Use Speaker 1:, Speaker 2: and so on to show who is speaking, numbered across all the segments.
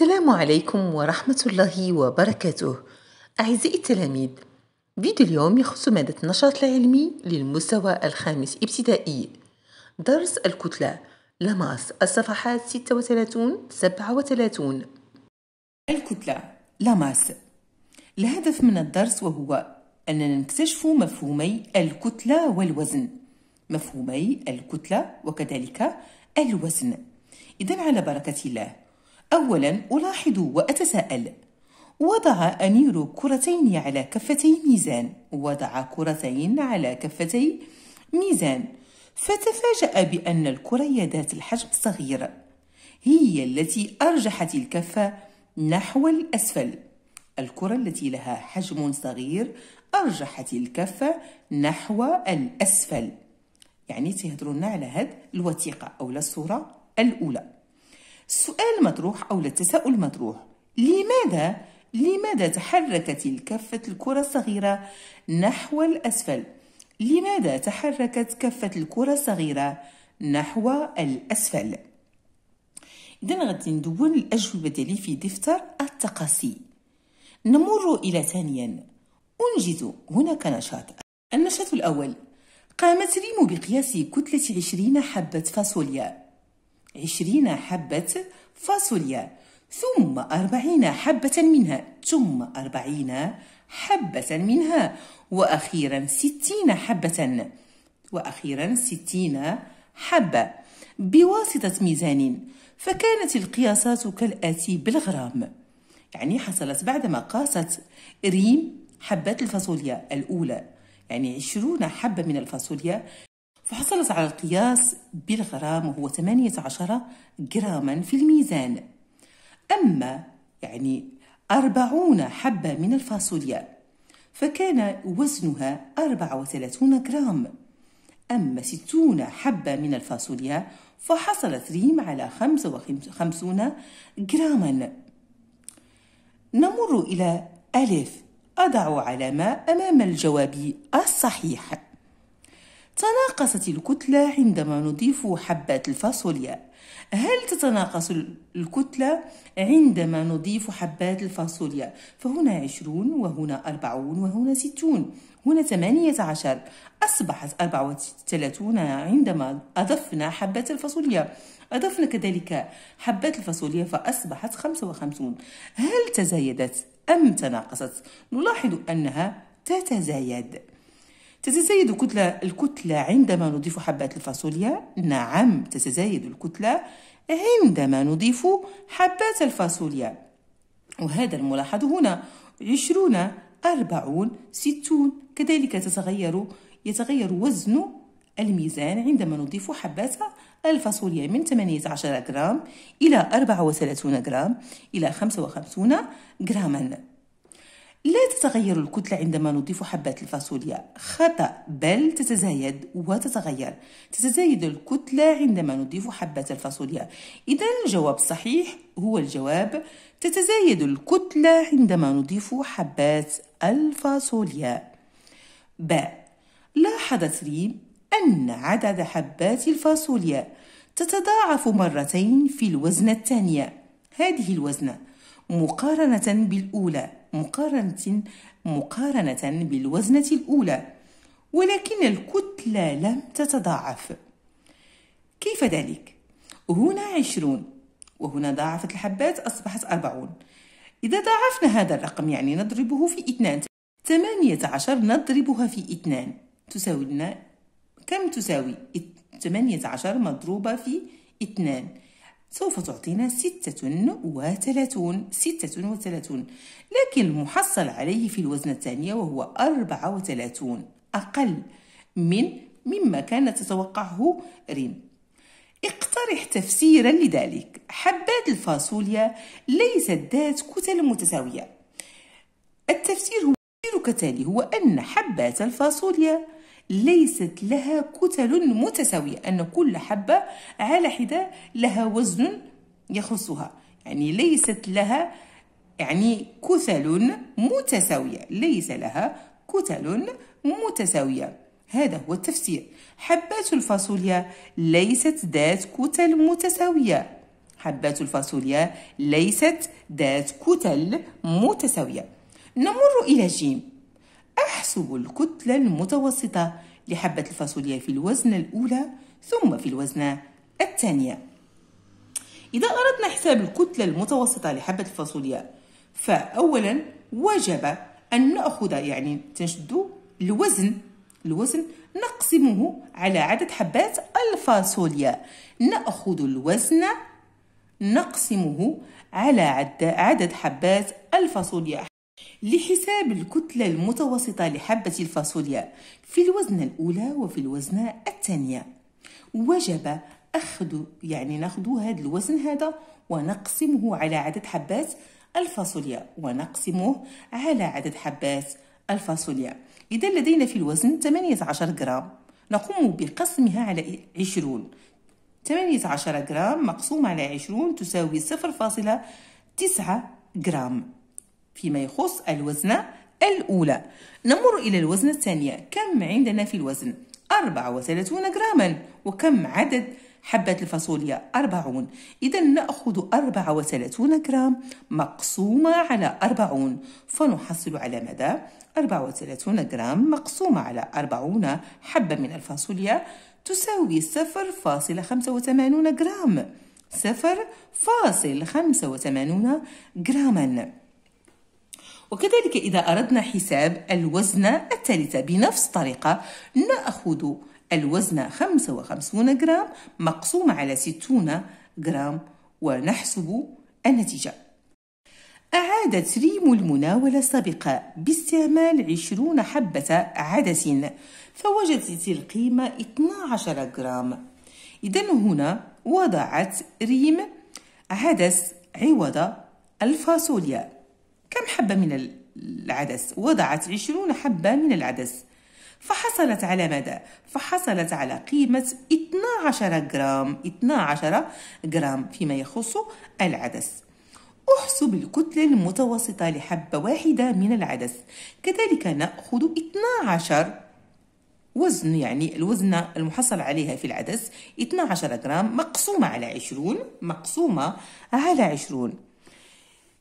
Speaker 1: السلام عليكم ورحمة الله وبركاته أعزائي التلاميذ فيديو اليوم يخص مادة النشاط العلمي للمستوى الخامس ابتدائي درس الكتلة لماس الصفحات 36 37 الكتلة لماس الهدف من الدرس وهو أننا نكتشف مفهومي الكتلة والوزن مفهومي الكتلة وكذلك الوزن إذا على بركة الله أولا ألاحظ وأتساءل وضع أمير كرتين على كفتي ميزان وضع كرتين على كفتي ميزان فتفاجأ بأن الكرة ذات الحجم الصغير هي التي أرجحت الكفة نحو الأسفل الكرة التي لها حجم صغير أرجحت الكفة نحو الأسفل يعني تهدرون على هاد الوثيقة أو الصورة الأولى السؤال مطروح أو التساؤل مطروح لماذا لماذا تحركت الكفة الكرة الصغيرة نحو الأسفل؟ لماذا تحركت كفة الكرة الصغيرة نحو الأسفل؟ إذا غادي ندون الأجوبة ديالي في دفتر التقاسي نمر إلى ثانيا أنجز هناك نشاط النشاط الأول قامت ريم بقياس كتلة عشرين حبة فاصوليا عشرين حبة فاصوليا ثم أربعين حبة منها ثم أربعين حبة منها وأخيرا ستين حبة وأخيرا ستين حبة بواسطة ميزان فكانت القياسات كالآتي بالغرام يعني حصلت بعدما قاست ريم حبات الفاصوليا الأولى يعني عشرون حبة من الفاصوليا فحصلت على القياس بالغرام وهو 18 جراما في الميزان أما يعني 40 حبة من الفاصوليا فكان وزنها 34 جرام أما 60 حبة من الفاصوليا فحصلت ريم على 55 جراما نمر إلى ألف أضع علامة أمام الجواب الصحيح تناقصت الكتلة عندما نضيف حبات الفاصوليا هل تتناقص الكتلة عندما نضيف حبات الفاصوليا فهنا عشرون وهنا أربعون وهنا ستون هنا ثمانية عشر أصبحت أربعة وثلاثون عندما أضفنا حبات الفاصوليا أضفنا كذلك حبات الفاصوليا فأصبحت خمسة وخمسون هل تزايدت أم تناقصت نلاحظ أنها تتزايد تتزايد الكتلة الكتلة عندما نضيف حبات الفاصوليا نعم تتزايد الكتلة عندما نضيف حبات الفاصوليا وهذا الملاحظ هنا عشرون أربعون ستون كذلك تتغير يتغير وزن الميزان عندما نضيف حبات الفاصوليا من 18 غرام إلى 34 غرام إلى 55 غراما لا تتغير الكتلة عندما نضيف حبات الفاصوليا خطأ بل تتزايد وتتغير تتزايد الكتلة عندما نضيف حبات الفاصوليا إذا الجواب الصحيح هو الجواب تتزايد الكتلة عندما نضيف حبات الفاصوليا ب لاحظت ريم أن عدد حبات الفاصوليا تتضاعف مرتين في الوزنة الثانية هذه الوزنة مقارنة بالأولى مقارنة مقارنة بالوزنة الأولى ولكن الكتلة لم تتضاعف كيف ذلك؟ هنا عشرون وهنا ضاعفت الحبات أصبحت أربعون إذا ضاعفنا هذا الرقم يعني نضربه في اثنان ثمانية عشر نضربها في اثنان تساوي لنا كم تساوي ثمانية عشر مضروبة في اثنان سوف تعطينا ستة وثلاثون ستة وثلاثون لكن المحصل عليه في الوزن الثانية وهو أربعة وثلاثون أقل من مما كانت تتوقعه ريم اقترح تفسيرا لذلك حبات الفاصوليا ليست ذات كتل متساوية التفسير هو كالتالي هو أن حبات الفاصوليا ليست لها كتل متساوية أن كل حبة على حدة لها وزن يخصها يعني ليست لها يعني كتل متساوية ليس لها كتل متساوية هذا هو التفسير حبات الفاصوليا ليست ذات كتل متساوية حبات الفاصوليا ليست ذات كتل متساوية نمر إلى جيم أحسب الكتلة المتوسطة لحبة الفاصوليا في الوزنة الأولى ثم في الوزنة الثانية إذا أردنا حساب الكتلة المتوسطة لحبة الفاصوليا فأولا وجب أن نأخذ يعني تنشد الوزن الوزن نقسمه على عدد حبات الفاصوليا نأخذ الوزن نقسمه على عدد حبات الفاصوليا لحساب الكتلة المتوسطة لحبة الفاصوليا في الوزنة الأولى وفي الوزنة الثانية وجب أخذ يعني ناخذ هذا الوزن هذا ونقسمه على عدد حبات الفاصوليا ونقسمه على عدد حبات الفاصوليا إذا لدينا في الوزن 18 جرام نقوم بقسمها على 20 18 جرام مقسوم على 20 تساوي 0.9 جرام فيما يخص الوزنة الأولى نمر إلى الوزنة الثانية كم عندنا في الوزن؟ 34 جراما وكم عدد حبة الفاصوليا 40 إذا نأخذ 34 جرام مقسومة على 40 فنحصل على مدى 34 جرام مقسومة على 40 حبة من الفاصوليا تساوي 0.85 جرام 0.85 جراما وكذلك إذا أردنا حساب الوزنة الثالثة بنفس الطريقة نأخذ الوزن 55 جرام مقسوم على 60 جرام ونحسب النتيجة أعادت ريم المناولة السابقة باستعمال 20 حبة عدس فوجدت القيمة 12 جرام إذا هنا وضعت ريم عدس عوض الفاصوليا كم حبة من العدس وضعت عشرون حبة من العدس فحصلت على ماذا؟ فحصلت على قيمة 12 جرام 12 جرام فيما يخص العدس احسب الكتلة المتوسطة لحبة واحدة من العدس كذلك نأخذ 12 وزن يعني الوزن المحصل عليها في العدس 12 جرام مقسومة على 20 مقسومة على 20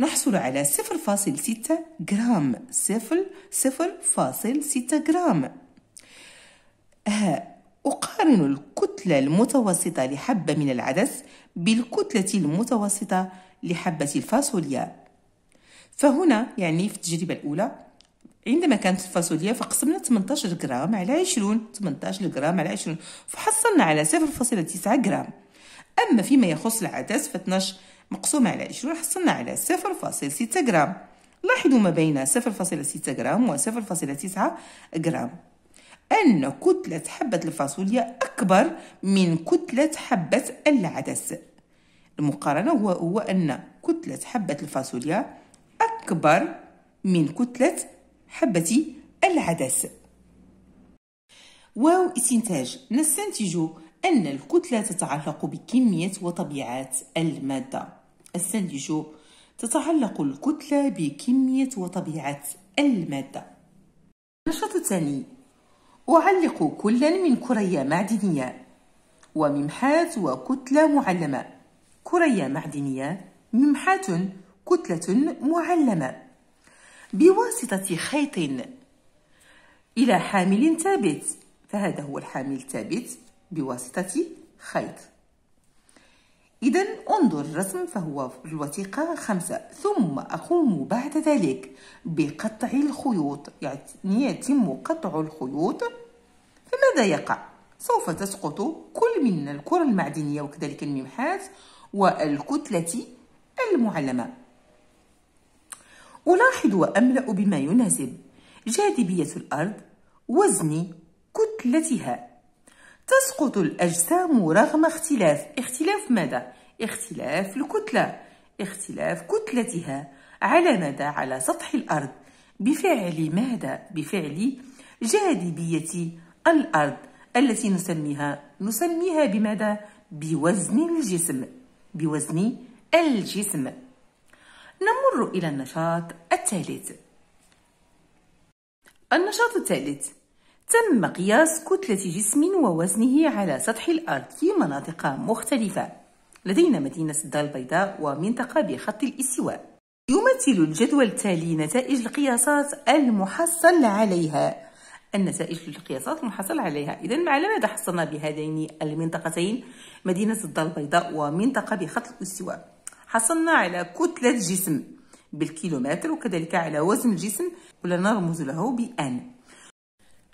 Speaker 1: نحصل على 0.6 جرام 0.6 جرام أه، أقارن الكتلة المتوسطة لحبة من العدس بالكتلة المتوسطة لحبة الفاصوليا فهنا يعني في التجربة الأولى عندما كانت الفاصوليا فقسمنا 18 جرام على 20 18 جرام على 20 فحصلنا على 0.9 جرام أما فيما يخص العدس ف 12 مقسومة على عشرون حصلنا على صفر ستة غرام لاحظوا ما بين صفر فاصلة ستة غرام و فاصلة تسعة غرام أن كتلة حبة الفاصوليا أكبر من كتلة حبة العدس المقارنة هو, هو أن كتلة حبة الفاصوليا أكبر من كتلة حبة العدس واو استنتاج نستنتج أن الكتلة تتعلق بكمية وطبيعة المادة الساندويتش تتعلق الكتلة بكمية وطبيعة المادة النشاط الثاني أعلق كلا من كرية معدنية وممحاة وكتلة معلمة كرية معدنية ممحاة كتلة معلمة بواسطة خيط إلى حامل ثابت فهذا هو الحامل الثابت بواسطة خيط إذا انظر الرسم فهو الوثيقة خمسة ثم أقوم بعد ذلك بقطع الخيوط يعني يتم قطع الخيوط فماذا يقع؟ سوف تسقط كل من الكرة المعدنية وكذلك الممحات والكتلة المعلمة ألاحظ وأملأ بما يناسب جاذبية الأرض وزن كتلتها تسقط الأجسام رغم اختلاف اختلاف ماذا؟ اختلاف الكتلة اختلاف كتلتها على ماذا؟ على سطح الأرض بفعل ماذا؟ بفعل جاذبية الأرض التي نسميها نسميها بماذا؟ بوزن الجسم بوزن الجسم نمر إلى النشاط الثالث النشاط الثالث تم قياس كتلة جسم ووزنه على سطح الأرض في مناطق مختلفة لدينا مدينة الدار البيضاء ومنطقة بخط الاستواء يمثل الجدول التالي نتائج القياسات المحصل عليها النتائج للقياسات المحصل عليها إذا على ماذا حصلنا بهذين المنطقتين مدينة الدار البيضاء ومنطقة بخط الاستواء حصلنا على كتلة جسم بالكيلومتر وكذلك على وزن الجسم ولنرمز له بأن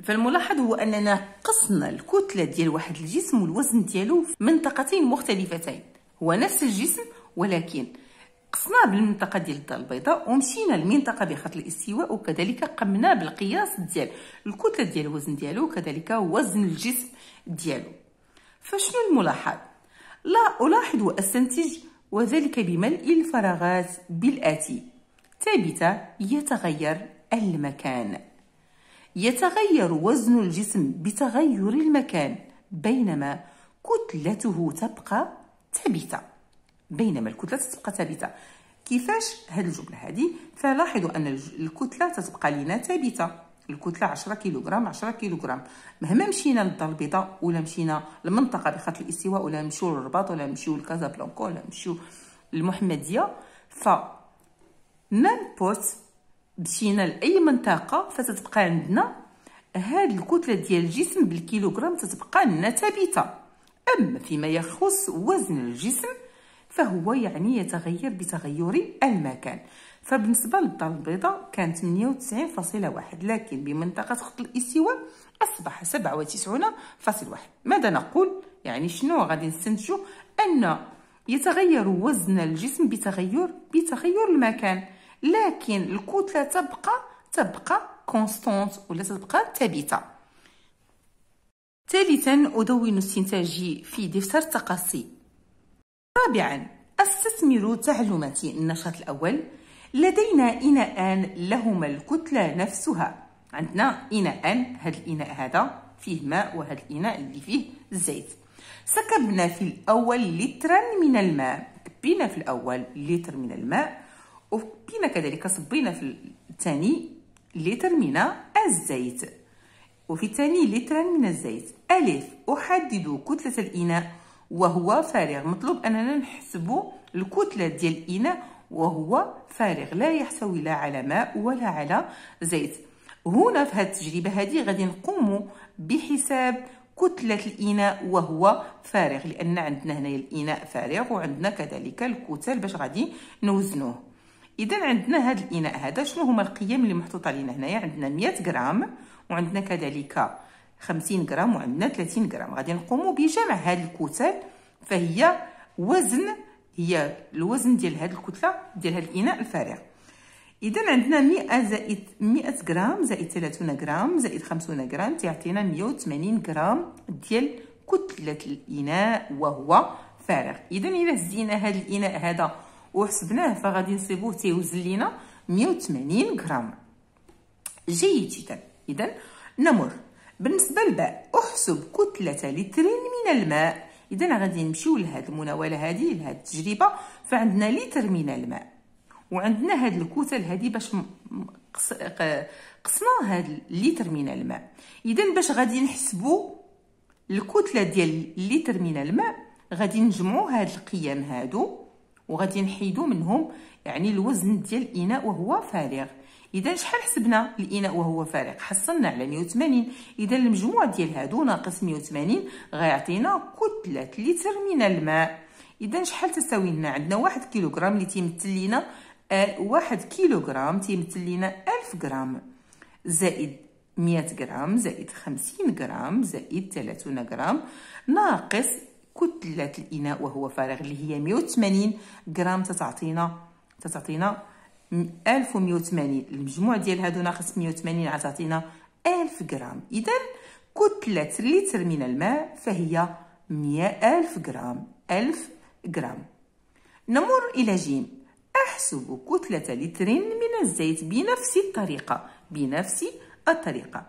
Speaker 1: فالملاحظ هو اننا قصنا الكتله ديال واحد الجسم والوزن ديالو في منطقتين مختلفتين هو نفس الجسم ولكن قصناه بالمنطقه ديال الدار البيضاء ومشينا للمنطقه بخط الاستواء وكذلك قمنا بالقياس ديال الكتله ديال الوزن ديالو وكذلك وزن الجسم ديالو فشنو الملاحظ لا الاحظ واستنتج وذلك بملء الفراغات بالاتي ثابته يتغير المكان يتغير وزن الجسم بتغير المكان بينما كتلته تبقى ثابتة بينما الكتلة تبقى ثابتة كيفاش هاد الجملة هادي فلاحظوا أن الكتلة تتبقى لينا ثابتة الكتلة 10 كيلوغرام 10 كيلوغرام مهما مشينا للدار البيضاء ولا مشينا لمنطقة بخط الاستواء ولا نمشيو للرباط ولا نمشيو لكازابلانكا ولا نمشيو للمحمدية ف بوست مشينا لاي منطقه فتتبقى عندنا هاد الكتله ديال الجسم بالكيلوغرام تتبقى لنا ثابته اما فيما يخص وزن الجسم فهو يعني يتغير بتغير المكان فبالنسبه للدار البيضاء كانت 98.1 لكن بمنطقه خط الاستواء اصبح 97.1 ماذا نقول يعني شنو غادي نستنتجو ان يتغير وزن الجسم بتغير بتغير المكان لكن الكتله تبقى تبقى كونستانت ولا تبقى ثابته ثالثا ادون استنتاجي في دفتر تقصي رابعا استثمر تعلمتي النشاط الاول لدينا اناءان لهما الكتله نفسها عندنا اناءان هذا الاناء هذا فيه ماء وهذا الاناء اللي فيه الزيت سكبنا في الاول لترا من الماء كبينا في الاول لتر من الماء وبينا كذلك صبينا في الثاني لتر من الزيت وفي الثاني لتر من الزيت ألف أحدد كتلة الإناء وهو فارغ مطلوب أننا نحسب الكتلة ديال الإناء وهو فارغ لا يحتوي لا على ماء ولا على زيت هنا في هذه التجربة هذه غادي نقوم بحساب كتلة الإناء وهو فارغ لأن عندنا هنا الإناء فارغ وعندنا كذلك الكتل باش غادي نوزنوه اذا عندنا هذا الاناء هذا شنو هما القيم اللي محطوطه لينا هنايا عندنا 100 غرام وعندنا كذلك 50 غرام وعندنا 30 غرام غادي نقوموا بجمع هاد الكتل فهي وزن هي الوزن ديال هذه الكتله ديال هذا الاناء الفارغ اذا عندنا 100 زائد 100 غرام زائد 30 غرام زائد 50 غرام تعطينا 180 غرام ديال كتله الاناء وهو فارغ اذا الى هزينا هذا الاناء هذا وحسبناه فغادي نصيبوه تيوزن لينا 180 غرام جيد جدا اذا نمر بالنسبه للباء احسب كتله لتر من الماء اذا غادي نمشيو لهاد المناوله هذه لهاد التجربه فعندنا لتر من الماء وعندنا هاد الكتل هذه باش قصنا هاد اللتر من الماء اذا باش غادي نحسبوا الكتله ديال اللتر من الماء غادي نجمعوا هاد القيم هادو وغادي نحيدو منهم يعني الوزن ديال الاناء وهو فارغ اذا شحال حسبنا الاناء وهو فارغ حصلنا على 180 اذا المجموع ديال هادو ناقص 180 غيعطينا كتله لتر من الماء اذا شحال تساوي لنا عندنا 1 كيلوغرام اللي تيمثل لينا 1 آه، كيلوغرام تيمثل لينا 1000 غرام زائد 100 غرام زائد 50 غرام زائد 30 غرام ناقص كتله الاناء وهو فارغ اللي هي 180 غرام تتعطينا تتعطينا 1180 المجموع ديال هادو ناقص 180 عتعطينا 1000 غرام اذا كتله لتر من الماء فهي 100000 غرام 1000 غرام نمر إلى جيم أحسب كتلة لتر من الزيت بنفس الطريقة بنفس الطريقة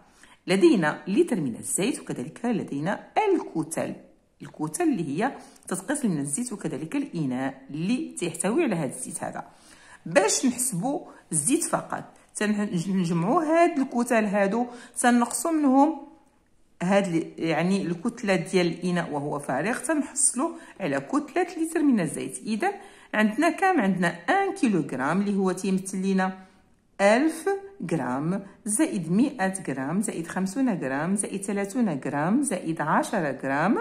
Speaker 1: لدينا لتر من الزيت وكذلك لدينا الكتل الكتل اللي هي تتقيس من الزيت وكذلك الاناء اللي تحتوي على هذا الزيت هذا باش نحسبوا الزيت فقط تنجمعوا هاد الكتل هادو تنقصوا منهم هاد يعني الكتله ديال الاناء وهو فارغ تنحصلوا على كتله لتر من الزيت اذا عندنا كام عندنا 1 كيلوغرام اللي هو تيمثل لنا 1000 غرام زائد 100 غرام زائد 50 غرام زائد 30 غرام زائد 10 غرام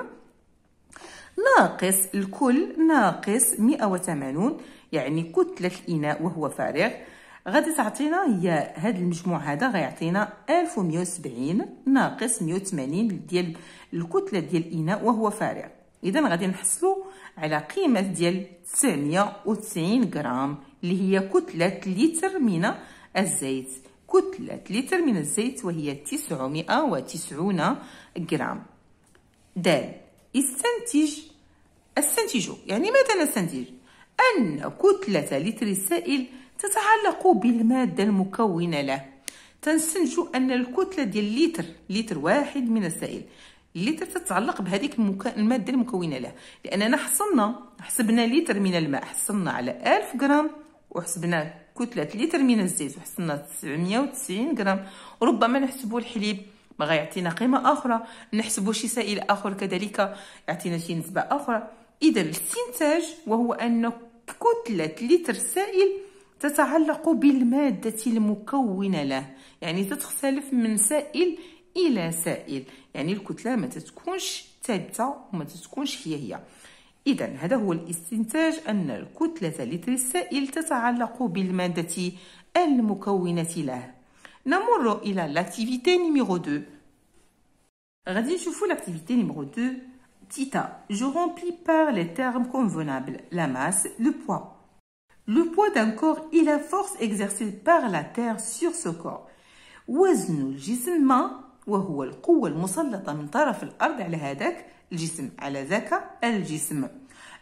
Speaker 1: ناقص الكل ناقص 180 يعني كتلة الإناء وهو فارغ غادي تعطينا هي هاد المجموع هذا غيعطينا 1170 ناقص 180 ديال الكتلة ديال الإناء وهو فارغ إذا غادي نحصلوا على قيمة ديال 990 غرام اللي هي كتلة لتر من الزيت كتلة لتر من الزيت وهي 990 غرام دال يستنتج استنتج يعني ماذا نستنتج أن كتلة لتر السائل تتعلق بالمادة المكونة له تنسنج أن الكتلة ديال لتر لتر واحد من السائل لتر تتعلق بهذيك المك... المادة المكونة له لأننا حصلنا حسبنا لتر من الماء حصلنا على 1000 غرام وحسبنا كتلة لتر من الزيت وحصلنا 990 غرام ربما نحسبوا الحليب بغى يعطينا قيمة أخرى نحسبو شي سائل آخر كذلك يعطينا شي نسبة أخرى إذا الاستنتاج وهو أن كتلة لتر السائل تتعلق بالمادة المكونة له يعني تتختلف من سائل إلى سائل يعني الكتلة ما تتكونش ثابتة وما تتكونش هي هي إذا هذا هو الاستنتاج أن الكتلة لتر السائل تتعلق بالمادة المكونة له il a l'activité numéro 2 غادي نشوفو l'activité numéro 2 Tita, Je remplis par les termes convenables la masse, le poids. Le poids d'un corps est la force exercée par la terre sur ce corps. al الجسم ما وهو القوة المسلطة من طرف الأرض على هذاك الجسم على ذاك الجسم.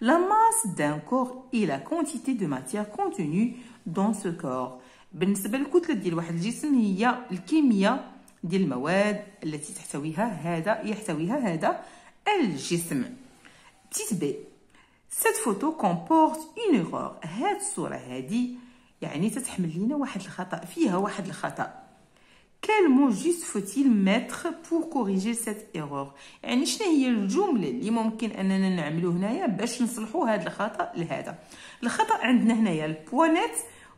Speaker 1: La masse d'un corps est la quantité de matière contenue dans ce corps. بالنسبه للكتله ديال واحد الجسم هي الكميه ديال المواد التي تحتويها هذا يحتويها هذا الجسم بي سيت فوتو كومبورت اون erreur هاد الصوره هادي يعني تتحمل لينا واحد الخطا فيها واحد الخطا quel مو juste faut-il mettre كوريجي سيت cette يعني شنو هي الجمله اللي ممكن اننا نعملو هنايا باش نصلحو هاد الخطا لهذا الخطا عندنا هنايا البوانيت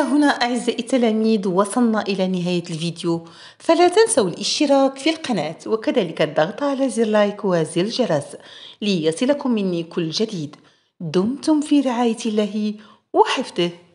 Speaker 1: هنا أعزائي التلاميذ وصلنا إلى نهاية الفيديو فلا تنسوا الاشتراك في القناة وكذلك الضغط على زر لايك وزر الجرس ليصلكم مني كل جديد دمتم في رعاية الله وحفظه